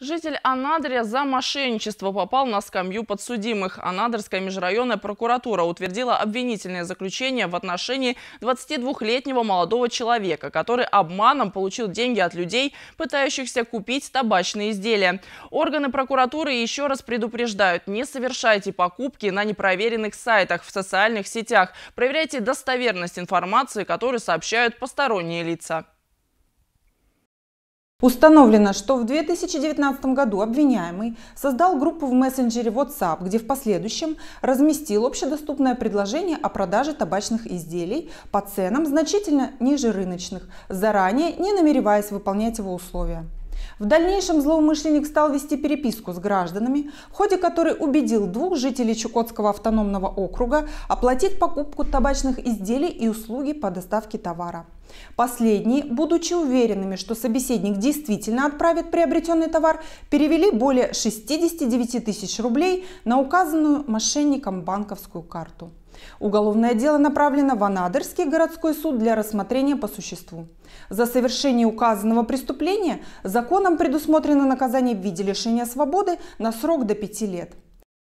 Житель Анадыря за мошенничество попал на скамью подсудимых. Анадырская межрайонная прокуратура утвердила обвинительное заключение в отношении 22-летнего молодого человека, который обманом получил деньги от людей, пытающихся купить табачные изделия. Органы прокуратуры еще раз предупреждают, не совершайте покупки на непроверенных сайтах, в социальных сетях. Проверяйте достоверность информации, которую сообщают посторонние лица. Установлено, что в 2019 году обвиняемый создал группу в мессенджере WhatsApp, где в последующем разместил общедоступное предложение о продаже табачных изделий по ценам значительно ниже рыночных, заранее не намереваясь выполнять его условия. В дальнейшем злоумышленник стал вести переписку с гражданами, в ходе которой убедил двух жителей Чукотского автономного округа оплатить покупку табачных изделий и услуги по доставке товара. Последние, будучи уверенными, что собеседник действительно отправит приобретенный товар, перевели более 69 тысяч рублей на указанную мошенником банковскую карту. Уголовное дело направлено в Анадырский городской суд для рассмотрения по существу. За совершение указанного преступления законом предусмотрено наказание в виде лишения свободы на срок до 5 лет.